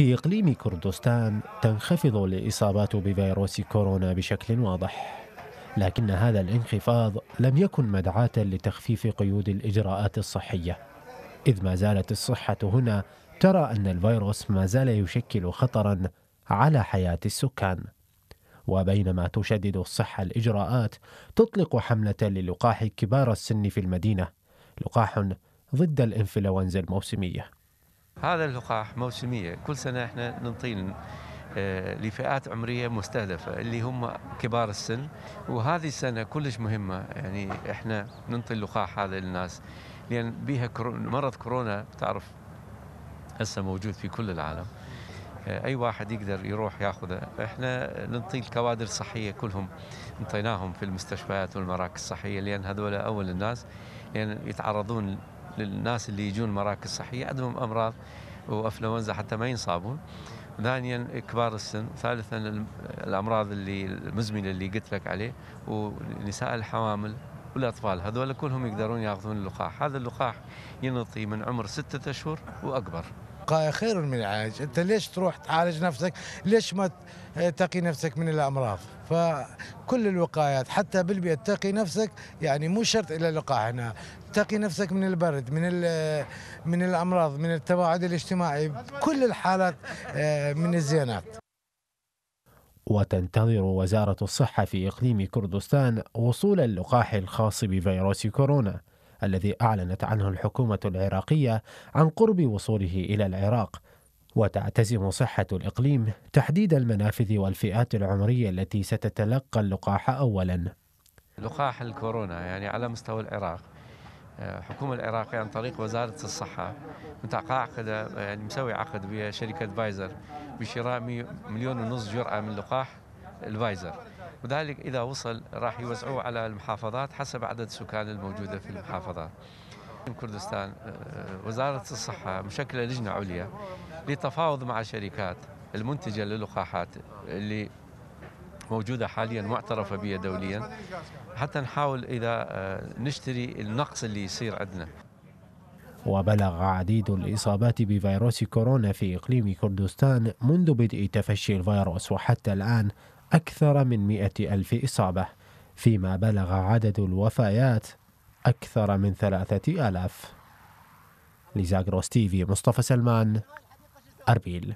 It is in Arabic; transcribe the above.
في إقليم كردستان تنخفض الإصابات بفيروس كورونا بشكل واضح لكن هذا الانخفاض لم يكن مدعاة لتخفيف قيود الإجراءات الصحية إذ ما زالت الصحة هنا ترى أن الفيروس ما زال يشكل خطرا على حياة السكان وبينما تشدد الصحة الإجراءات تطلق حملة للقاح كبار السن في المدينة لقاح ضد الإنفلونزا الموسمية هذا اللقاح موسمية كل سنة احنا ننطين آه، لفئات عمريه مستهدفه اللي هم كبار السن وهذه السنه كلش مهمه يعني احنا ننطي اللقاح هذا للناس لان بها مرض كورونا تعرف هسه موجود في كل العالم آه، اي واحد يقدر يروح ياخذه احنا ننطي الكوادر الصحيه كلهم انطيناهم في المستشفيات والمراكز الصحيه لان هذول اول الناس لان يتعرضون للناس اللي يجون مراكز صحيه عندهم امراض وانفلونزا حتى ما ينصابون ثانيا كبار السن ثالثا الامراض اللي المزمنه اللي قلت لك عليه ونساء الحوامل والاطفال هذول كلهم يقدرون ياخذون اللقاح هذا اللقاح ينطي من عمر ستة اشهر واكبر وقايه خير من العلاج أنت ليش تروح تعالج نفسك ليش ما تقي نفسك من الأمراض فكل الوقايات حتى بالبيت تقي نفسك يعني مو شرط إلى اللقاح هنا تقي نفسك من البرد من من الأمراض من التباعد الاجتماعي كل الحالات آه، من الزينات. وتنتظر وزارة الصحة في إقليم كردستان وصول اللقاح الخاص بفيروس كورونا الذي أعلنت عنه الحكومة العراقية عن قرب وصوله إلى العراق وتعتزم صحة الإقليم تحديد المنافذ والفئات العمرية التي ستتلقى اللقاح أولاً لقاح الكورونا يعني على مستوى العراق الحكومه العراقيه عن طريق وزاره الصحه متقاعده يعني مسوي عقد ويا شركه فايزر بشراء مليون ونص جرعه من لقاح الفايزر وذلك اذا وصل راح يوزعوه على المحافظات حسب عدد السكان الموجوده في المحافظات. كردستان آه، وزاره الصحه مشكله لجنه عليا للتفاوض مع الشركات المنتجه للقاحات اللي موجودة حاليا معترفة بها دوليا حتى نحاول إذا آه، نشتري النقص اللي يصير عندنا وبلغ عديد الإصابات بفيروس كورونا في إقليم كردستان منذ بدء تفشي الفيروس وحتى الآن أكثر من مئة ألف إصابة فيما بلغ عدد الوفيات أكثر من ثلاثة آلاف لزاغروس تيفي مصطفى سلمان أربيل